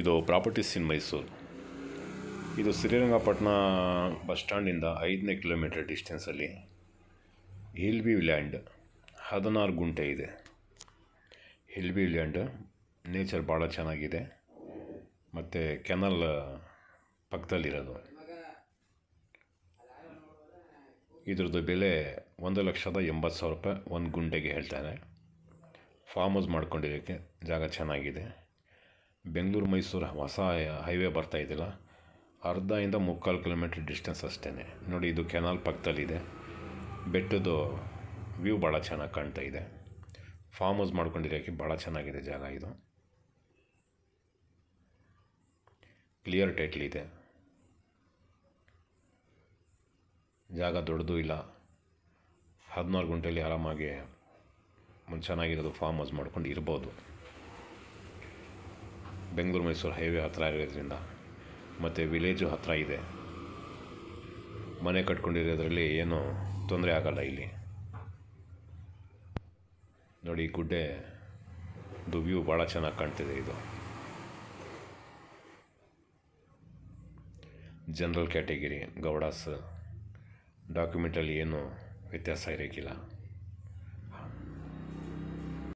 ಇದು ಪ್ರಾಪರ್ಟೀಸ್ ಇನ್ ಮೈಸೂರು ಇದು ಶ್ರೀರಂಗಪಟ್ಟಣ ಬಸ್ ಸ್ಟ್ಯಾಂಡಿಂದ ಐದನೇ ಕಿಲೋಮೀಟರ್ ಡಿಸ್ಟೆನ್ಸಲ್ಲಿ ಹಿಲ್ ವ್ಯೂ ಲ್ಯಾಂಡ್ ಹದಿನಾರು ಗುಂಟೆ ಇದೆ ಹಿಲ್ ವ್ಯೂ ಲ್ಯಾಂಡ್ ನೇಚರ್ ಭಾಳ ಚೆನ್ನಾಗಿದೆ ಮತ್ತು ಕೆನಲ್ ಪಕ್ಕದಲ್ಲಿರೋದು ಇದ್ರದ್ದು ಬೆಲೆ ಒಂದು ಲಕ್ಷದ ಎಂಬತ್ತು ಸಾವಿರ ರೂಪಾಯಿ ಒಂದು ಗುಂಟೆಗೆ ಹೇಳ್ತಾರೆ ಫಾರ್ಮ್ ಹೌಸ್ ಮಾಡ್ಕೊಂಡಿರೋಕ್ಕೆ ಜಾಗ ಚೆನ್ನಾಗಿದೆ ಬೆಂಗಳೂರು ಮೈಸೂರು ಹೊಸ ಹೈವೇ ಬರ್ತಾ ಅರ್ಧ ಅರ್ಧದಿಂದ ಮುಕ್ಕಾಲು ಕಿಲೋಮೀಟ್ರ್ ಡಿಸ್ಟೆನ್ಸ್ ಅಷ್ಟೇ ನೋಡಿ ಇದು ಕೆನಾಲ್ ಪಕ್ಕದಲ್ಲಿದೆ ಬೆಟ್ಟದ್ದು ವ್ಯೂ ಭಾಳ ಚೆನ್ನಾಗಿ ಕಾಣ್ತಾ ಇದೆ ಫಾರ್ಮ್ ಹೌಸ್ ಮಾಡ್ಕೊಂಡಿರೋಕ್ಕೆ ಭಾಳ ಚೆನ್ನಾಗಿದೆ ಜಾಗ ಇದು ಕ್ಲಿಯರ್ ಟೈಟ್ಲ್ ಇದೆ ಜಾಗ ದೊಡ್ಡದು ಇಲ್ಲ ಹದಿನಾರು ಗಂಟೆಯಲ್ಲಿ ಆರಾಮಾಗಿ ಒಂದು ಚೆನ್ನಾಗಿರೋದು ಫಾರ್ಮ್ ಹೌಸ್ ಮಾಡ್ಕೊಂಡು ಇರ್ಬೋದು ಬೆಂಗಳೂರು ಮೈಸೂರು ಹೈವೇ ಹತ್ತಿರ ಇರೋದ್ರಿಂದ ಮತ್ತು ವಿಲೇಜು ಹತ್ತಿರ ಇದೆ ಮನೆ ಕಟ್ಕೊಂಡಿರೋದ್ರಲ್ಲಿ ಏನೂ ತೊಂದರೆ ಆಗಲ್ಲ ಇಲ್ಲಿ ನೋಡಿ ಗುಡ್ಡೆ ವ್ಯೂ ಭಾಳ ಚೆನ್ನಾಗಿ ಕಾಣ್ತಿದೆ ಇದು ಜನರಲ್ ಕ್ಯಾಟಗಿರಿ ಗೌಡಾಸ್ ಡಾಕ್ಯುಮೆಂಟಲ್ಲಿ ಏನು ವ್ಯತ್ಯಾಸ ಇರೋಕ್ಕಿಲ್ಲ